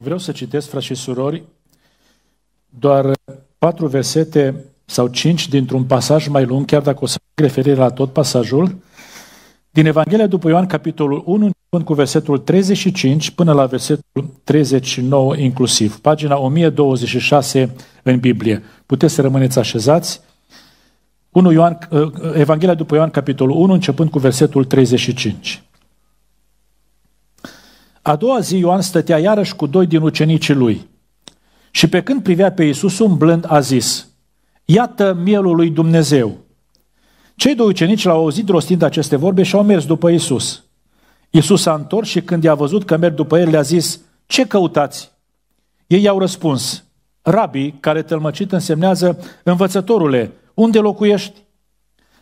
Vreau să citesc, frați și surori, doar patru versete sau cinci dintr-un pasaj mai lung, chiar dacă o să fac referire la tot pasajul, din Evanghelia după Ioan, capitolul 1, începând cu versetul 35 până la versetul 39 inclusiv, pagina 1026 în Biblie. Puteți să rămâneți așezați. 1 Ioan, eh, Evanghelia după Ioan, capitolul 1, începând cu versetul 35. A doua zi Ioan stătea iarăși cu doi din ucenicii lui și pe când privea pe Iisus umblând a zis, Iată mielul lui Dumnezeu! Cei doi ucenici l-au auzit rostind aceste vorbe și au mers după Iisus. Iisus s-a întors și când i-a văzut că merg după el, le-a zis, Ce căutați? Ei i-au răspuns, Rabi, care tălmăcit însemnează, Învățătorule, unde locuiești?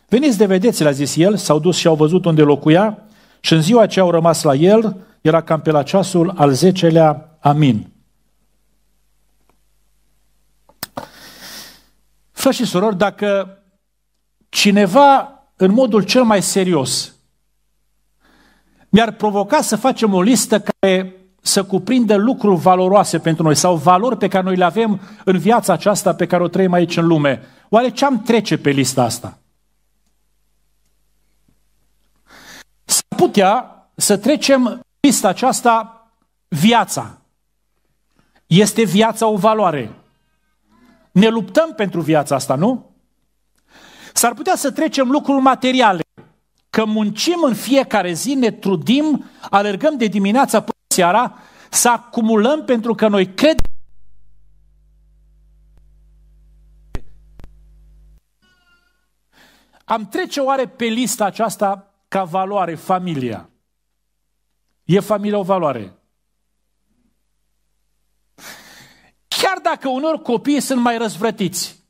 Veniți de vedeți, le-a zis el, s-au dus și au văzut unde locuia și în ziua ce au rămas la el, era cam pe la ceasul al zecelea amin. Frați și surori, dacă cineva în modul cel mai serios mi-ar provoca să facem o listă care să cuprindă lucruri valoroase pentru noi sau valori pe care noi le avem în viața aceasta pe care o trăim aici în lume. Oare ce am trece pe lista asta? S-ar putea să trecem Pista aceasta, viața. Este viața o valoare. Ne luptăm pentru viața asta, nu? S-ar putea să trecem lucruri materiale, că muncim în fiecare zi, ne trudim, alergăm de dimineața până seara, să acumulăm pentru că noi credem Am trece oare pe lista aceasta ca valoare, familia? E familia o valoare? Chiar dacă unor copii sunt mai răzvrătiți,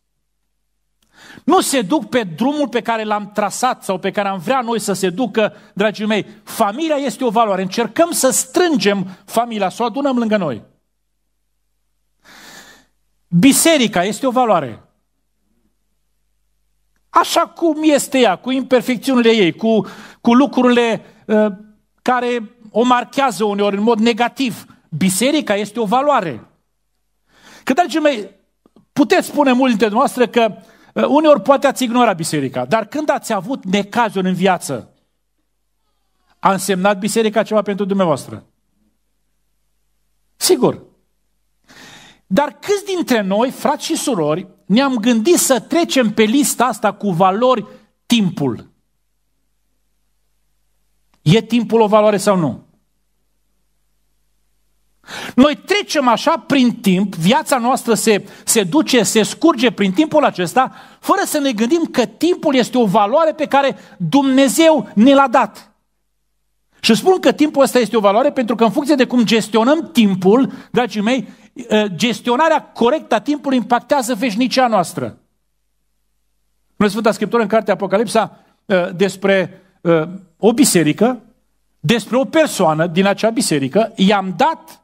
nu se duc pe drumul pe care l-am trasat sau pe care am vrea noi să se ducă, dragii mei. Familia este o valoare. Încercăm să strângem familia, să o adunăm lângă noi. Biserica este o valoare. Așa cum este ea, cu imperfecțiunile ei, cu, cu lucrurile uh, care o marchează uneori în mod negativ. Biserica este o valoare. Că, dragii mei, puteți spune mulți dintre noastre că uh, uneori poate ați ignora biserica, dar când ați avut necazuri în viață, a însemnat biserica ceva pentru dumneavoastră? Sigur. Dar câți dintre noi, frați și surori, ne-am gândit să trecem pe lista asta cu valori timpul? E timpul o valoare sau nu? Noi trecem așa prin timp, viața noastră se, se duce, se scurge prin timpul acesta, fără să ne gândim că timpul este o valoare pe care Dumnezeu ne l-a dat. Și spun că timpul ăsta este o valoare pentru că în funcție de cum gestionăm timpul, dragii mei, ă, gestionarea corectă a timpului impactează veșnicia noastră. Noi Sfânta Scriptură în Cartea Apocalipsa ă, despre ă, o biserică, despre o persoană din acea biserică, i-am dat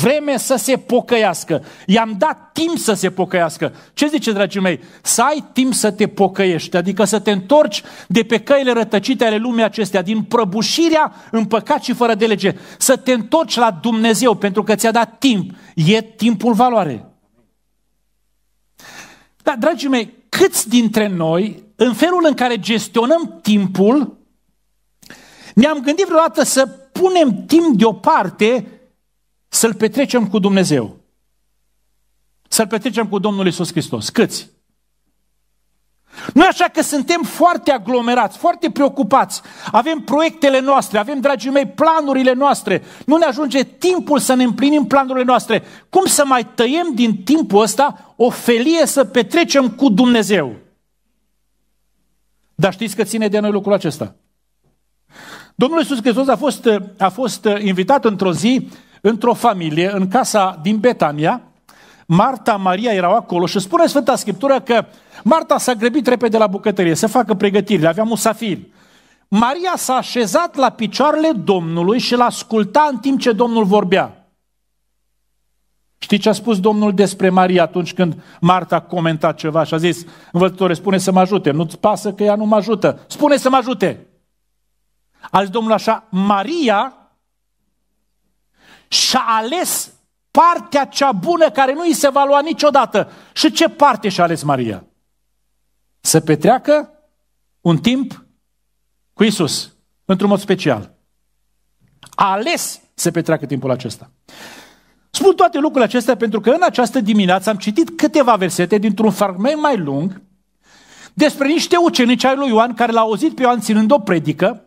vreme să se pocăiască. I-am dat timp să se pocăiască. Ce zice, dragii mei? Să ai timp să te pocăiești, adică să te întorci de pe căile rătăcite ale lumii acestea, din prăbușirea în păcat și fără de lege. Să te întorci la Dumnezeu, pentru că ți-a dat timp. E timpul valoare. Dar, dragii mei, câți dintre noi, în felul în care gestionăm timpul, ne-am gândit vreodată să punem timp deoparte să-L petrecem cu Dumnezeu. Să-L petrecem cu Domnul Isus Hristos. Câți? Nu așa că suntem foarte aglomerați, foarte preocupați. Avem proiectele noastre, avem, dragii mei, planurile noastre. Nu ne ajunge timpul să ne împlinim planurile noastre. Cum să mai tăiem din timpul ăsta o felie să petrecem cu Dumnezeu? Dar știți că ține de noi lucrul acesta. Domnul Iisus Hristos a fost, a fost invitat într-o zi într-o familie, în casa din Betania, Marta, Maria erau acolo și spune Sfânta Scriptură că Marta s-a grăbit repede la bucătărie să facă pregătirile, avea musafiri. Maria s-a așezat la picioarele Domnului și l-a ascultat în timp ce Domnul vorbea. Știi ce a spus Domnul despre Maria atunci când Marta a comentat ceva și a zis, învățătore, spune să mă ajute, nu-ți pasă că ea nu mă ajută, spune să mă ajute. A zis Domnul așa, Maria și-a ales partea cea bună care nu îi se va lua niciodată. Și ce parte și-a ales Maria? Să petreacă un timp cu Isus, într-un mod special. A ales să petreacă timpul acesta. Spun toate lucrurile acestea pentru că în această dimineață am citit câteva versete dintr-un fragment mai lung despre niște ucenici ai lui Ioan care l-au auzit pe Ioan ținând o predică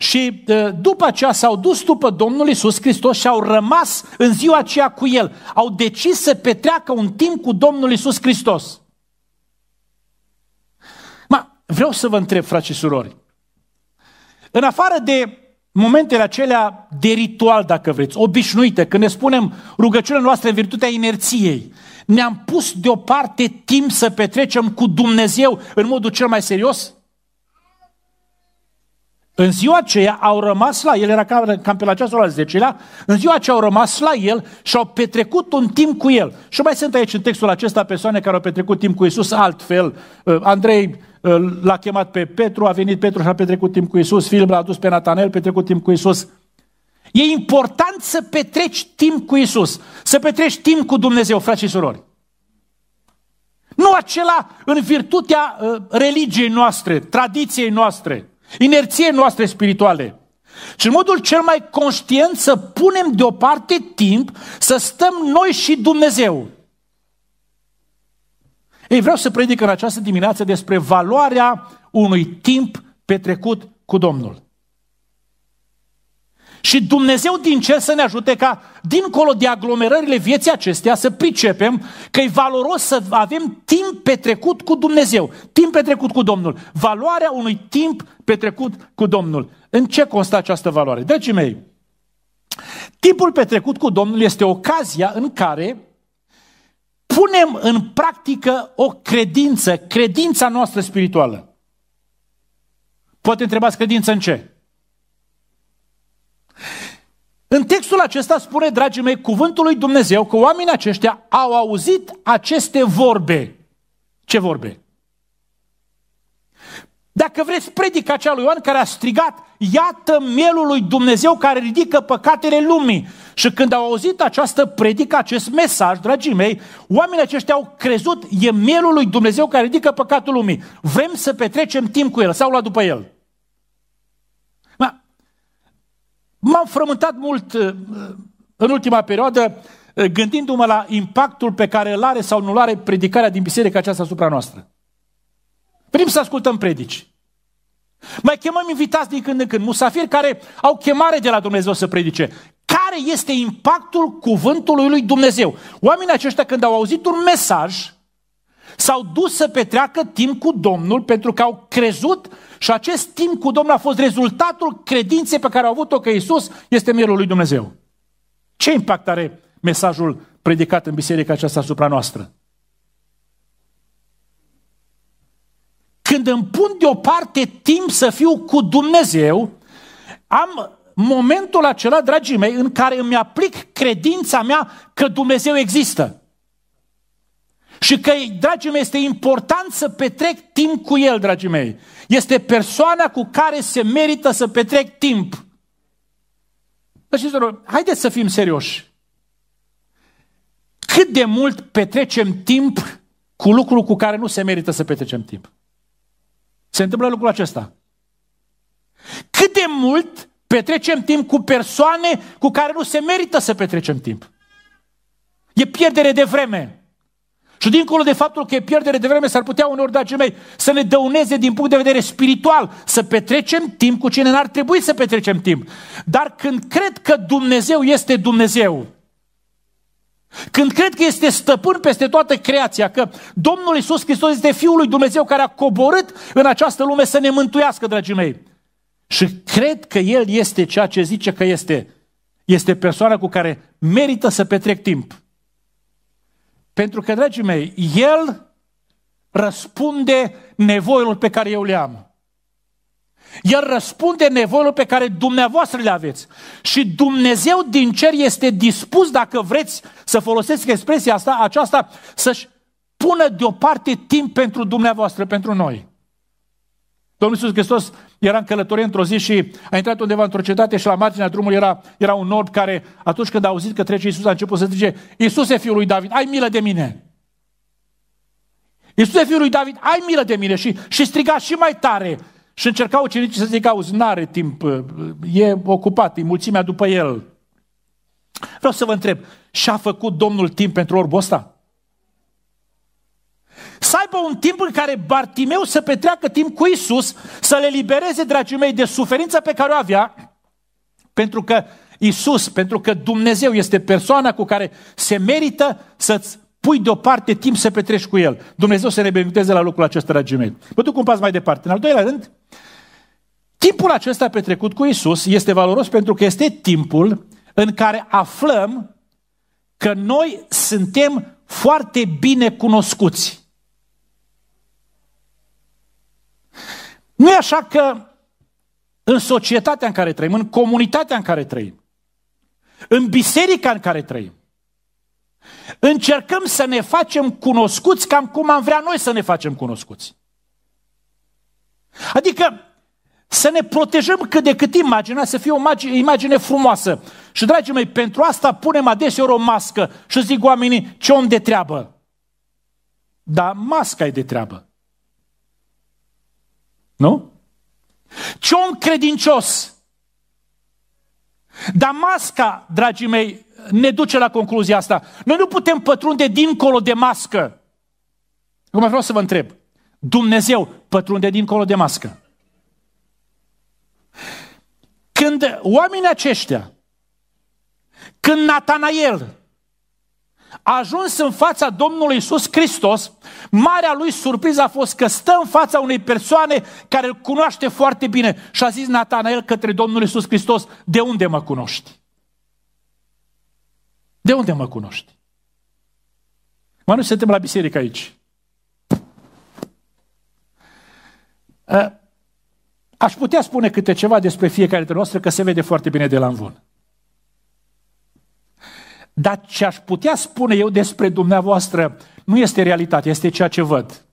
și după aceea s-au dus după Domnul Isus Hristos și au rămas în ziua aceea cu El. Au decis să petreacă un timp cu Domnul Isus Hristos. Ma, vreau să vă întreb, frați și surori, în afară de momentele acelea de ritual, dacă vreți, obișnuite, când ne spunem rugăciunea noastră în virtutea inerției, ne-am pus deoparte timp să petrecem cu Dumnezeu în modul cel mai serios? În ziua aceea au rămas la el, era cam, cam pe la ceasul al 10-lea, în ziua aceea au rămas la el și au petrecut un timp cu el. Și mai sunt aici în textul acesta persoane care au petrecut timp cu Isus altfel. Uh, Andrei uh, l-a chemat pe Petru, a venit Petru și a petrecut timp cu Isus, Filip l-a dus pe Natanel, petrecut timp cu Isus. E important să petreci timp cu Isus, să petreci timp cu Dumnezeu, frați și surori. Nu acela în virtutea uh, religiei noastre, tradiției noastre, inerție noastre spirituale. Și în modul cel mai conștient să punem deoparte timp să stăm noi și Dumnezeu. Ei, vreau să predic în această dimineață despre valoarea unui timp petrecut cu Domnul. Și Dumnezeu din cer să ne ajute ca, dincolo de aglomerările vieții acestea, să pricepem că e valoros să avem timp petrecut cu Dumnezeu, timp petrecut cu Domnul. Valoarea unui timp petrecut cu Domnul. În ce constă această valoare? Dragii mei, timpul petrecut cu Domnul este ocazia în care punem în practică o credință, credința noastră spirituală. Poate întrebați credință în ce? În textul acesta spune, dragii mei, cuvântul lui Dumnezeu că oamenii aceștia au auzit aceste vorbe. Ce vorbe? Dacă vreți, predica cea lui Ioan care a strigat, iată mielul lui Dumnezeu care ridică păcatele lumii. Și când au auzit această predică, acest mesaj, dragii mei, oamenii aceștia au crezut, e mielul lui Dumnezeu care ridică păcatul lumii. Vrem să petrecem timp cu el, sau la după el. M-am frământat mult uh, uh, în ultima perioadă uh, gândindu-mă la impactul pe care îl are sau nu îl are predicarea din biserica aceasta asupra noastră. Prim să ascultăm predici. Mai chemăm invitați din când în când, musafiri care au chemare de la Dumnezeu să predice. Care este impactul cuvântului lui Dumnezeu? Oamenii aceștia când au auzit un mesaj, s-au dus să petreacă timp cu Domnul pentru că au crezut și acest timp cu Domnul a fost rezultatul credinței pe care au avut-o că Isus este mielul lui Dumnezeu. Ce impact are mesajul predicat în biserica aceasta asupra noastră? Când îmi pun deoparte timp să fiu cu Dumnezeu, am momentul acela, dragii mei, în care îmi aplic credința mea că Dumnezeu există. Și că, dragii mei, este important să petrec timp cu el, dragii mei. Este persoana cu care se merită să petrec timp. Dragilor, haideți să fim serioși. Cât de mult petrecem timp cu lucruri cu care nu se merită să petrecem timp? Se întâmplă lucrul acesta. Cât de mult petrecem timp cu persoane cu care nu se merită să petrecem timp? E pierdere de vreme. Și dincolo de faptul că e pierdere de vreme, s-ar putea uneori, dragii mei, să ne dăuneze din punct de vedere spiritual, să petrecem timp cu cine n-ar trebui să petrecem timp. Dar când cred că Dumnezeu este Dumnezeu, când cred că este stăpân peste toată creația, că Domnul Isus Hristos este Fiul lui Dumnezeu care a coborât în această lume să ne mântuiască, dragii mei. Și cred că El este ceea ce zice că este. Este persoana cu care merită să petrec timp. Pentru că, dragii mei, El răspunde nevoilor pe care eu le am. El răspunde nevoilor pe care dumneavoastră le aveți. Și Dumnezeu din cer este dispus, dacă vreți să folosesc expresia asta, aceasta, să-și pună deoparte timp pentru dumneavoastră, pentru noi. Domnul Iisus Hristos era în călătorie într-o zi și a intrat undeva într-o cetate și la marginea drumului era, era un orb care, atunci când a auzit că trece Iisus, a început să zice, e fiul lui David, ai milă de mine! e fiul lui David, ai milă de mine! Și, și striga și mai tare. Și încercau ucenicii să zică, auzi, n-are timp, e ocupat, e mulțimea după el. Vreau să vă întreb, și-a făcut Domnul timp pentru orbul ăsta? să aibă un timp în care Bartimeu să petreacă timp cu Isus, să le libereze, dragii mei, de suferința pe care o avea, pentru că Isus, pentru că Dumnezeu este persoana cu care se merită să-ți pui deoparte timp să petreci cu El. Dumnezeu să ne binecuvânteze la locul acesta, dragii mei. Mă duc un pas mai departe. În al doilea rând, timpul acesta petrecut cu Isus este valoros pentru că este timpul în care aflăm că noi suntem foarte bine cunoscuți. Nu e așa că în societatea în care trăim, în comunitatea în care trăim, în biserica în care trăim, încercăm să ne facem cunoscuți cam cum am vrea noi să ne facem cunoscuți. Adică să ne protejăm cât de cât imaginea, să fie o imagine frumoasă. Și, dragii mei, pentru asta punem adeseori o mască și zic oamenii ce om de treabă. Da, masca e de treabă. Nu? Ce om credincios! Dar masca, dragii mei, ne duce la concluzia asta. Noi nu putem pătrunde dincolo de mască. Acum vreau să vă întreb. Dumnezeu pătrunde dincolo de mască. Când oamenii aceștia, când Natanael, a ajuns în fața Domnului Iisus Hristos, marea lui surpriză a fost că stă în fața unei persoane care îl cunoaște foarte bine și a zis Natanael către Domnul Iisus Hristos, de unde mă cunoști? De unde mă cunoști? Mă, nu suntem la biserică aici. Ă, aș putea spune câte ceva despre fiecare dintre noastre, că se vede foarte bine de la învână. Dar ce aș putea spune eu despre dumneavoastră nu este realitate, este ceea ce văd.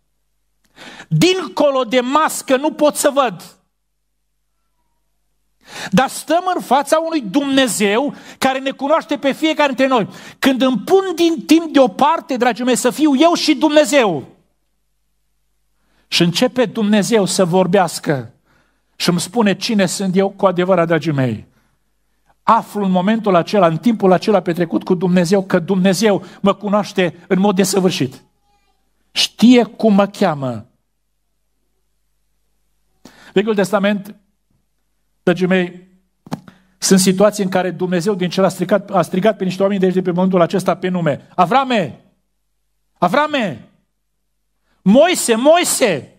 Dincolo de mască nu pot să văd. Dar stăm în fața unui Dumnezeu care ne cunoaște pe fiecare dintre noi. Când îmi pun din timp deoparte, dragii mei, să fiu eu și Dumnezeu. Și începe Dumnezeu să vorbească și îmi spune cine sunt eu cu adevărat, dragii mei aflu în momentul acela, în timpul acela petrecut cu Dumnezeu, că Dumnezeu mă cunoaște în mod desăvârșit. Știe cum mă cheamă. Vechiul Testament, dragii mei, sunt situații în care Dumnezeu din cer a strigat, a strigat pe niște oameni de aici de pe pământul acesta pe nume. Avrame! Avrame! Moise! Moise!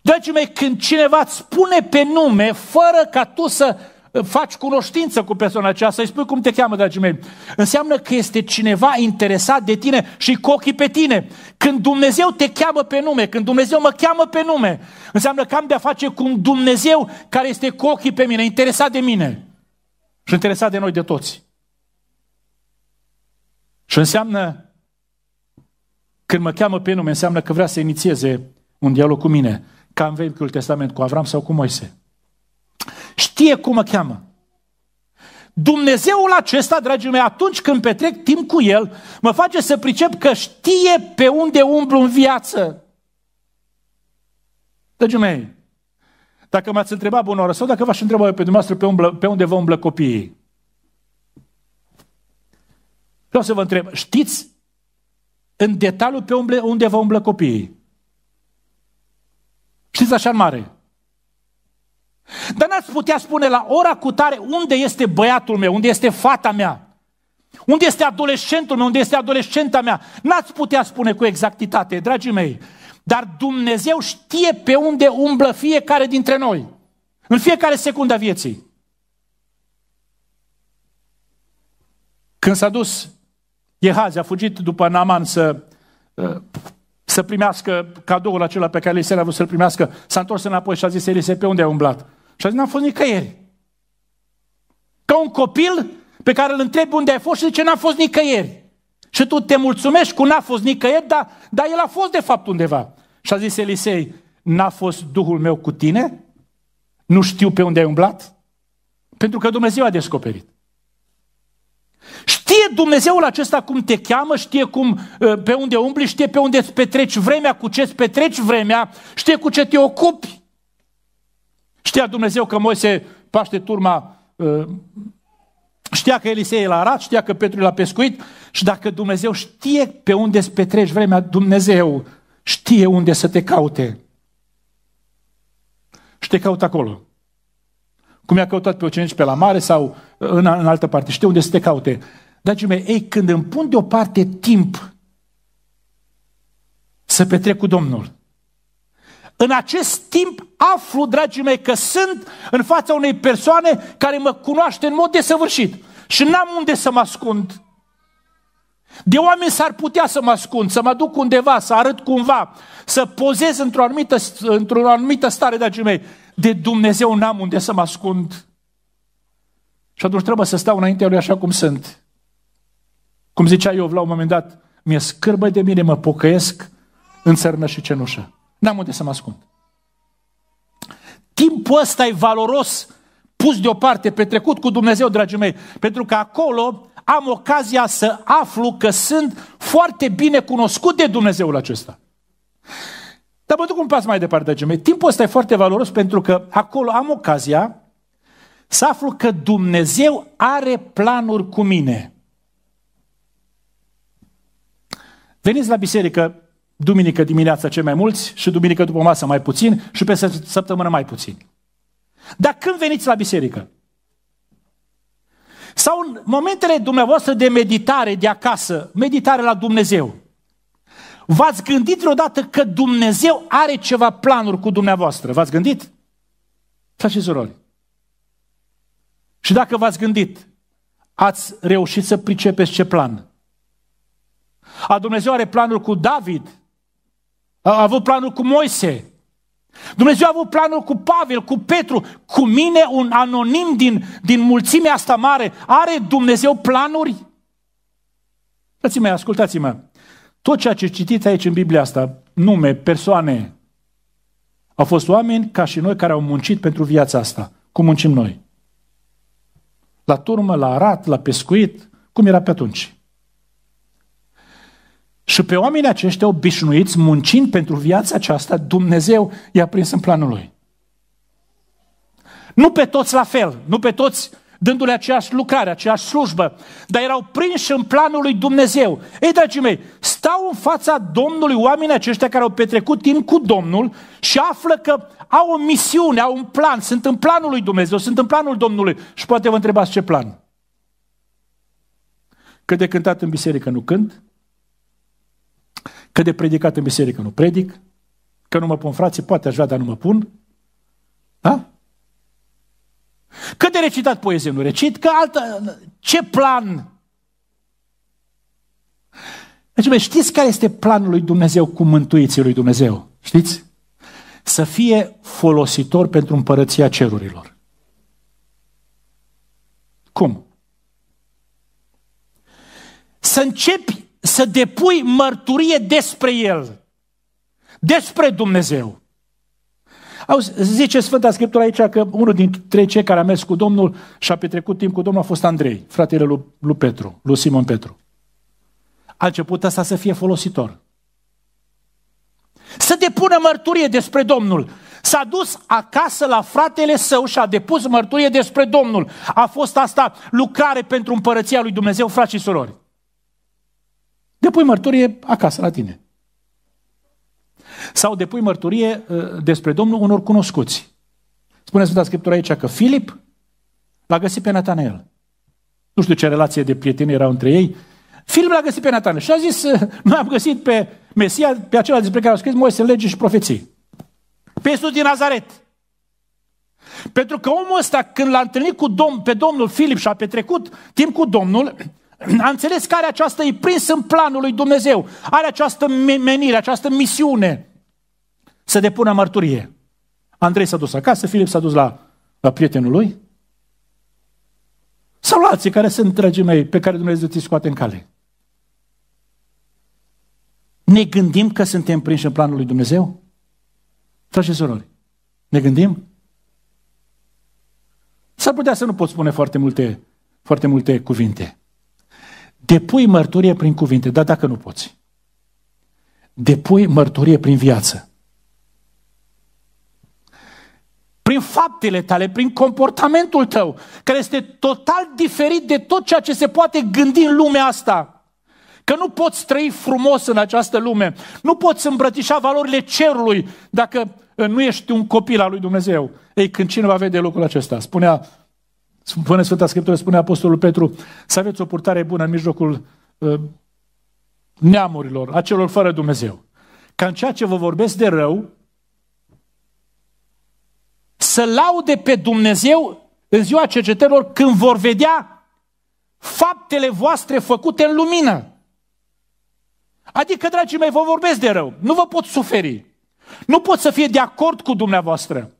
Dragii mei, când cineva îți spune pe nume, fără ca tu să faci cunoștință cu persoana aceasta, îi spui cum te cheamă, dragii mei. Înseamnă că este cineva interesat de tine și cu ochii pe tine. Când Dumnezeu te cheamă pe nume, când Dumnezeu mă cheamă pe nume, înseamnă că am de-a face cu un Dumnezeu care este cu ochii pe mine, interesat de mine și interesat de noi de toți. Și înseamnă, când mă cheamă pe nume, înseamnă că vrea să inițieze un dialog cu mine, ca în Vechiul Testament, cu Avram sau cu Moise știe cum mă cheamă. Dumnezeul acesta, dragii mei, atunci când petrec timp cu El, mă face să pricep că știe pe unde umblu în viață. Dragii mei, dacă m-ați întrebat bună oră, sau dacă v-aș întreba eu pe dumneavoastră pe, umblă, pe unde vă umblă copiii, vreau să vă întreb, știți în detaliu pe umble, unde vă umblă copiii? Știți așa în mare? Dar n-ați putea spune la ora cu tare unde este băiatul meu, unde este fata mea, unde este adolescentul meu, unde este adolescenta mea. N-ați putea spune cu exactitate, dragii mei. Dar Dumnezeu știe pe unde umblă fiecare dintre noi. În fiecare secundă a vieții. Când s-a dus Iehazi, a fugit după Naman să, uh, să primească cadoul acela pe care Elisei a vrut să-l primească, s-a întors înapoi și a zis Elisei, pe unde ai umblat? Și azi n-am fost nicăieri. Ca un copil pe care îl întrebi unde ai fost și zice n-am fost nicăieri. Și tu te mulțumești cu n-a fost nicăieri, dar, dar el a fost de fapt undeva. Și a zis Elisei, n-a fost Duhul meu cu tine? Nu știu pe unde ai umblat? Pentru că Dumnezeu a descoperit. Știe Dumnezeul acesta cum te cheamă, știe cum, ă, pe unde umbli, știe pe unde îți petreci vremea, cu ce îți petreci vremea, știe cu ce te ocupi. Știa Dumnezeu că Moise paște turma, ă, știa că Elisei e la arat, știa că Petru l la pescuit și dacă Dumnezeu știe pe unde îți petreci vremea, Dumnezeu știe unde să te caute. Și te caută acolo. Cum i-a căutat pe ucenici pe la mare sau ă, în, în altă parte. Știe unde să te caute. Dragii mei, ei, când îmi pun deoparte timp să petrec cu Domnul, în acest timp aflu, dragii mei, că sunt în fața unei persoane care mă cunoaște în mod desăvârșit și n-am unde să mă ascund. De oameni s-ar putea să mă ascund, să mă duc undeva, să arăt cumva, să pozez într-o anumită, într-o anumită stare, dragii mei. De Dumnezeu n-am unde să mă ascund. Și atunci trebuie să stau înaintea lui așa cum sunt. Cum zicea eu la un moment dat, mi-e scârbă de mine, mă pocăiesc în țărnă și cenușă. N-am unde să mă ascund. Timpul ăsta e valoros, pus deoparte, petrecut cu Dumnezeu, dragii mei, pentru că acolo am ocazia să aflu că sunt foarte bine cunoscut de Dumnezeul acesta. Dar mă duc un pas mai departe, dragii mei. Timpul ăsta e foarte valoros pentru că acolo am ocazia să aflu că Dumnezeu are planuri cu mine. Veniți la biserică duminică dimineața cei mai mulți și duminică după masă mai puțin și pe săptămână mai puțin. Dar când veniți la biserică? Sau în momentele dumneavoastră de meditare de acasă, meditare la Dumnezeu, v-ați gândit vreodată că Dumnezeu are ceva planuri cu dumneavoastră? V-ați gândit? Frate și surori. Și dacă v-ați gândit, ați reușit să pricepeți ce plan? A Dumnezeu are planul cu David, a avut planul cu Moise. Dumnezeu a avut planul cu Pavel, cu Petru, cu mine, un anonim din, din mulțimea asta mare. Are Dumnezeu planuri? Dați-mă, ascultați-mă. Tot ceea ce citiți aici în Biblia asta, nume, persoane, au fost oameni ca și noi care au muncit pentru viața asta. Cum muncim noi? La turmă, la arat, la pescuit, cum era pe atunci? Și pe oamenii aceștia obișnuiți, muncind pentru viața aceasta, Dumnezeu i-a prins în planul lui. Nu pe toți la fel, nu pe toți dându-le aceeași lucrare, aceeași slujbă, dar erau prinși în planul lui Dumnezeu. Ei, dragii mei, stau în fața Domnului oamenii aceștia care au petrecut timp cu Domnul și află că au o misiune, au un plan, sunt în planul lui Dumnezeu, sunt în planul Domnului. Și poate vă întrebați ce plan. Cât de cântat în biserică nu cânt? Că de predicat în biserică nu predic, că nu mă pun frații, poate aș vrea, dar nu mă pun. Da? Că de recitat poezie nu recit, că altă... Ce plan? Deci, bă, știți care este planul lui Dumnezeu cu mântuiții lui Dumnezeu? Știți? Să fie folositor pentru împărăția cerurilor. Cum? Să începi să depui mărturie despre El, despre Dumnezeu. Auzi, zice Sfânta Scriptură aici că unul dintre cei care a mers cu Domnul și a petrecut timp cu Domnul a fost Andrei, fratele lui, lui Petru, lui Simon Petru. A început asta să fie folositor. Să depună mărturie despre Domnul. S-a dus acasă la fratele său și a depus mărturie despre Domnul. A fost asta lucrare pentru împărăția lui Dumnezeu, frați și surori. Depui mărturie acasă, la tine. Sau depui mărturie uh, despre Domnul unor cunoscuți. Spune Sfânta Scriptură aici că Filip l-a găsit pe Natanael. Nu știu ce relație de prieteni erau între ei. Filip l-a găsit pe Natanael și a zis, noi uh, am găsit pe Mesia, pe acela despre care au scris Moise lege și profeții. Pe Iisus din Nazaret. Pentru că omul ăsta, când l-a întâlnit cu domn, pe domnul Filip și a petrecut timp cu domnul, a înțeles că are această, e prins în planul lui Dumnezeu, are această menire, această misiune să depună mărturie. Andrei s-a dus acasă, Filip s-a dus la, la prietenul lui, sau la alții care sunt, dragii mei, pe care Dumnezeu ți scoate în cale. Ne gândim că suntem prinși în planul lui Dumnezeu? Dragi și ne gândim? S-ar putea să nu pot spune foarte multe, foarte multe cuvinte. Depui mărturie prin cuvinte, dar dacă nu poți. Depui mărturie prin viață. Prin faptele tale, prin comportamentul tău, care este total diferit de tot ceea ce se poate gândi în lumea asta. Că nu poți trăi frumos în această lume, nu poți îmbrățișa valorile cerului dacă nu ești un copil al lui Dumnezeu. Ei, când cineva vede lucrul acesta, spunea Spune Sfânta Scriptură, spune Apostolul Petru, să aveți o purtare bună în mijlocul uh, neamurilor, a celor fără Dumnezeu. Ca în ceea ce vă vorbesc de rău, să laude pe Dumnezeu în ziua cercetărilor când vor vedea faptele voastre făcute în lumină. Adică, dragii mei, vă vorbesc de rău. Nu vă pot suferi. Nu pot să fie de acord cu dumneavoastră.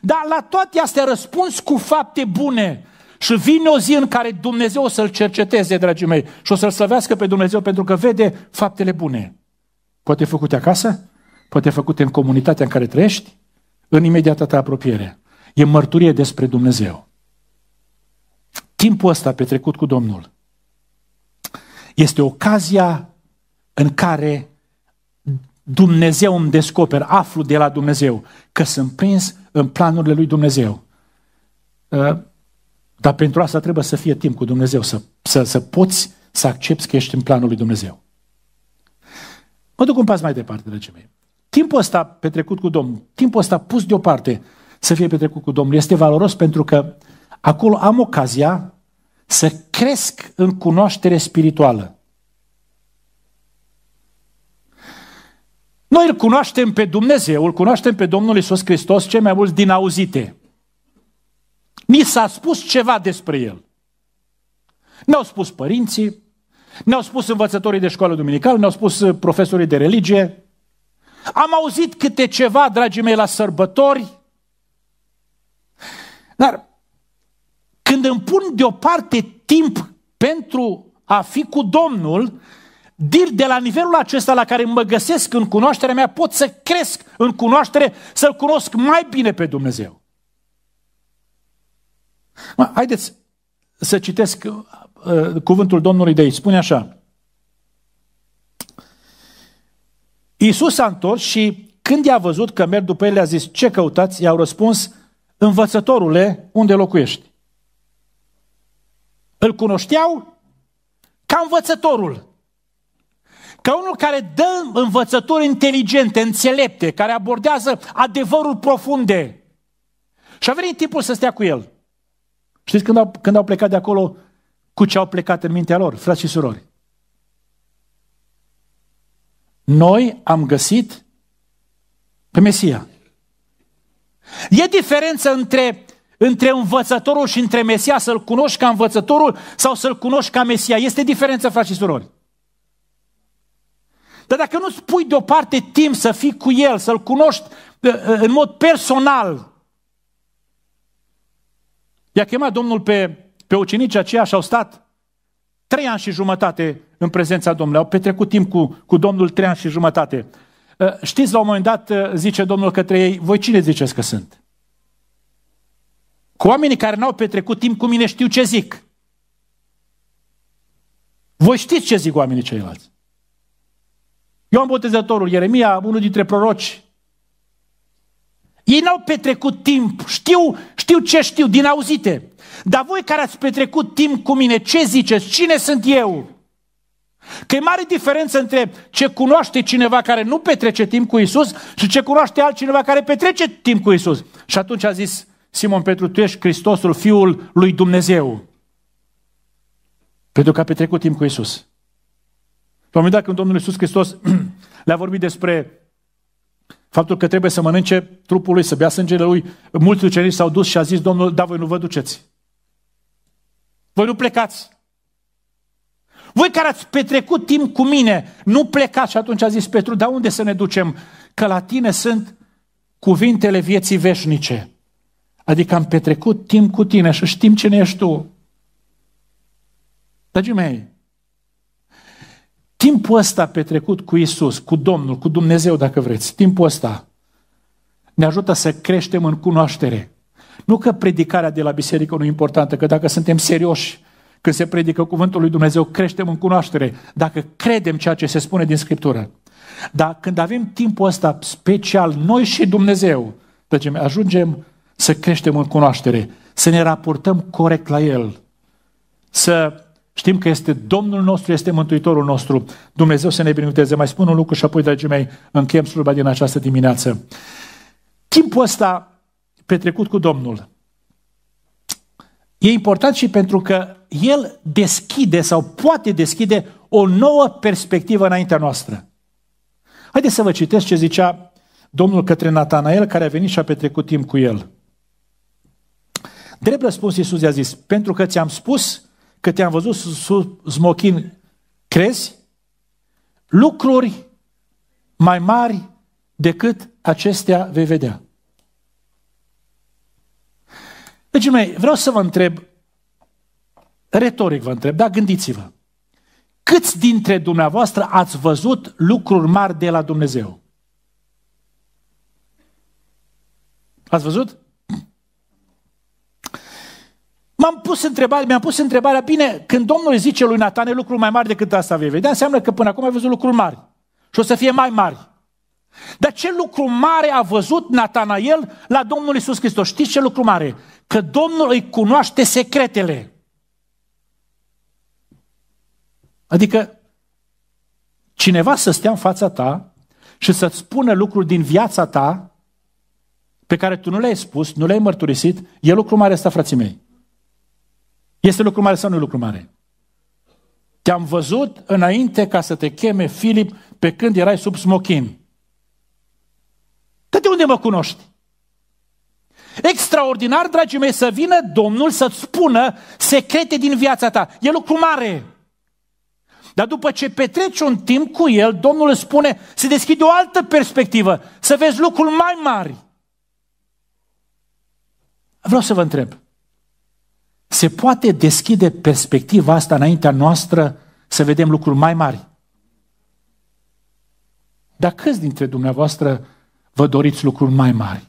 Dar la toate astea răspuns cu fapte bune. Și vine o zi în care Dumnezeu o să-l cerceteze, dragii mei, și o să-l slăvească pe Dumnezeu pentru că vede faptele bune. Poate făcute acasă, poate făcute în comunitatea în care trăiești, în imediata ta apropiere. E mărturie despre Dumnezeu. Timpul ăsta petrecut cu Domnul este ocazia în care Dumnezeu îmi descoperă, aflu de la Dumnezeu că sunt prins în planurile lui Dumnezeu. Uh, dar pentru asta trebuie să fie timp cu Dumnezeu, să, să, să poți să accepti că ești în planul lui Dumnezeu. Mă duc un pas mai departe, dragii mei. Timpul ăsta petrecut cu Domnul, timpul ăsta pus deoparte să fie petrecut cu Domnul, este valoros pentru că acolo am ocazia să cresc în cunoaștere spirituală. Noi îl cunoaștem pe Dumnezeu, îl cunoaștem pe Domnul Isus Hristos cei mai mulți din auzite. Mi s-a spus ceva despre el. Ne-au spus părinții, ne-au spus învățătorii de școală duminicală, ne-au spus uh, profesorii de religie. Am auzit câte ceva, dragii mei, la sărbători. Dar când îmi pun deoparte timp pentru a fi cu Domnul, dir de la nivelul acesta la care mă găsesc în cunoașterea mea, pot să cresc în cunoaștere, să-L cunosc mai bine pe Dumnezeu. Haideți să citesc uh, cuvântul Domnului de aici. Spune așa. Iisus s-a întors și când i-a văzut că merg după el, le-a zis, ce căutați? I-au răspuns, învățătorule, unde locuiești? Îl cunoșteau ca învățătorul. Ca unul care dă învățături inteligente, înțelepte, care abordează adevărul profunde. Și a venit timpul să stea cu el. Știți când au, când au plecat de acolo, cu ce au plecat în mintea lor, frați și surori? Noi am găsit pe Mesia. E diferență între, între învățătorul și între Mesia, să-l cunoști ca învățătorul sau să-l cunoști ca Mesia. Este diferență, frați și surori. Dar dacă nu-ți pui deoparte timp să fii cu el, să-l cunoști uh, uh, în mod personal, I-a chemat Domnul pe, pe ucenicii aceia și au stat trei ani și jumătate în prezența Domnului. Au petrecut timp cu, cu Domnul trei ani și jumătate. Uh, știți, la un moment dat uh, zice Domnul către ei, voi cine ziceți că sunt? Cu oamenii care n-au petrecut timp cu mine știu ce zic. Voi știți ce zic oamenii ceilalți. Ioan Botezătorul, Ieremia, unul dintre proroci, ei n-au petrecut timp, știu, știu ce știu, din auzite. Dar voi care ați petrecut timp cu mine, ce ziceți? Cine sunt eu? Că e mare diferență între ce cunoaște cineva care nu petrece timp cu Isus și ce cunoaște altcineva care petrece timp cu Isus. Și atunci a zis Simon Petru, tu ești Hristosul, Fiul lui Dumnezeu. Pentru că a petrecut timp cu Isus. La un moment dat când Domnul Iisus Hristos le-a vorbit despre Faptul că trebuie să mănânce trupul lui, să bea sângele lui, mulți ucenici s-au dus și a zis Domnul, da, voi nu vă duceți. Voi nu plecați. Voi care ați petrecut timp cu mine, nu plecați. Și atunci a zis Petru, Da, unde să ne ducem? Că la tine sunt cuvintele vieții veșnice. Adică am petrecut timp cu tine și știm cine ești tu. Dragii mei, timpul ăsta petrecut cu Isus, cu Domnul, cu Dumnezeu, dacă vreți, timpul ăsta ne ajută să creștem în cunoaștere. Nu că predicarea de la biserică nu e importantă, că dacă suntem serioși când se predică cuvântul lui Dumnezeu, creștem în cunoaștere, dacă credem ceea ce se spune din Scriptură. Dar când avem timpul ăsta special, noi și Dumnezeu, deci ajungem să creștem în cunoaștere, să ne raportăm corect la El, să Știm că este Domnul nostru, este Mântuitorul nostru. Dumnezeu să ne binecuvânteze. Mai spun un lucru și apoi, dragii mei, încheiem slujba din această dimineață. Timpul ăsta petrecut cu Domnul e important și pentru că El deschide sau poate deschide o nouă perspectivă înaintea noastră. Haideți să vă citesc ce zicea Domnul către Natanael, care a venit și a petrecut timp cu el. Drept răspuns, Iisus i-a zis, pentru că ți-am spus, că te-am văzut sub smochin, crezi? Lucruri mai mari decât acestea vei vedea. Deci, mei, vreau să vă întreb, retoric vă întreb, da, gândiți-vă. Câți dintre dumneavoastră ați văzut lucruri mari de la Dumnezeu? Ați văzut? m-am pus întrebarea, mi-am pus întrebarea, bine, când Domnul îi zice lui e lucruri mai mari decât asta vei vedea, înseamnă că până acum ai văzut lucruri mari și o să fie mai mari. Dar ce lucru mare a văzut Natanael la Domnul Isus Hristos? Știți ce lucru mare? Că Domnul îi cunoaște secretele. Adică cineva să stea în fața ta și să-ți spună lucruri din viața ta pe care tu nu le-ai spus, nu le-ai mărturisit, e lucru mare asta, frații mei. Este lucru mare sau nu lucru mare? Te-am văzut înainte ca să te cheme Filip pe când erai sub smochin. Dar de unde mă cunoști? Extraordinar, dragii mei, să vină Domnul să-ți spună secrete din viața ta. E lucru mare. Dar după ce petreci un timp cu el, Domnul îți spune să deschide o altă perspectivă, să vezi lucruri mai mari. Vreau să vă întreb, se poate deschide perspectiva asta înaintea noastră să vedem lucruri mai mari. Dar câți dintre dumneavoastră vă doriți lucruri mai mari?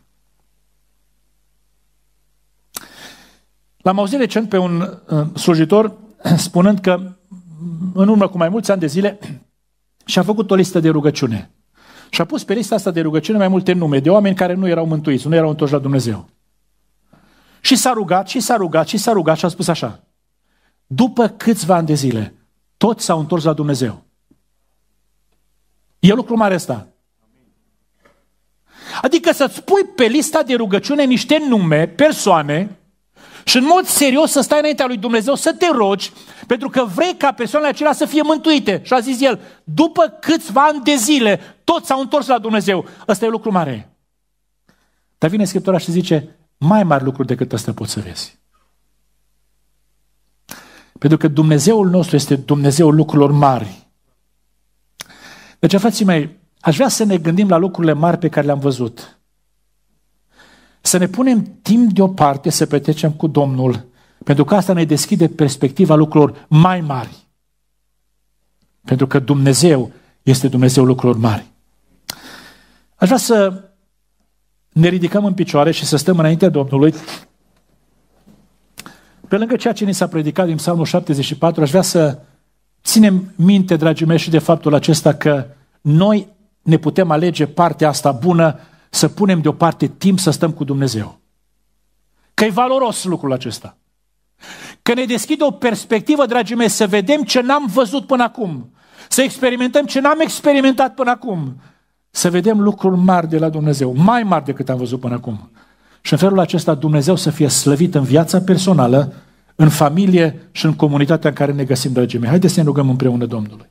L-am auzit recent pe un uh, slujitor spunând că în urmă cu mai mulți ani de zile și-a făcut o listă de rugăciune. Și-a pus pe lista asta de rugăciune mai multe nume de oameni care nu erau mântuiți, nu erau întoși la Dumnezeu. Și s-a rugat, și s-a rugat, și s-a rugat și a spus așa. După câțiva ani de zile, toți s-au întors la Dumnezeu. E lucru mare ăsta. Adică să-ți pui pe lista de rugăciune niște nume, persoane, și în mod serios să stai înaintea lui Dumnezeu să te rogi, pentru că vrei ca persoanele acelea să fie mântuite. Și a zis el, după câțiva ani de zile, toți s-au întors la Dumnezeu. Ăsta e lucru mare. Dar vine Scriptura și zice, mai mari lucruri decât ăsta poți să vezi. Pentru că Dumnezeul nostru este Dumnezeul lucrurilor mari. Deci, frații mei, aș vrea să ne gândim la lucrurile mari pe care le-am văzut. Să ne punem timp deoparte să petrecem cu Domnul, pentru că asta ne deschide perspectiva lucrurilor mai mari. Pentru că Dumnezeu este Dumnezeu lucrurilor mari. Aș vrea să ne ridicăm în picioare și să stăm înaintea Domnului, pe lângă ceea ce ni s-a predicat din Psalmul 74, aș vrea să ținem minte, dragii mei, și de faptul acesta că noi ne putem alege partea asta bună, să punem deoparte timp să stăm cu Dumnezeu. Că e valoros lucrul acesta. Că ne deschide o perspectivă, dragii mei, să vedem ce n-am văzut până acum. Să experimentăm ce n-am experimentat până acum să vedem lucruri mari de la Dumnezeu, mai mari decât am văzut până acum. Și în felul acesta Dumnezeu să fie slăvit în viața personală, în familie și în comunitatea în care ne găsim, dragii mei. Haideți să ne rugăm împreună Domnului.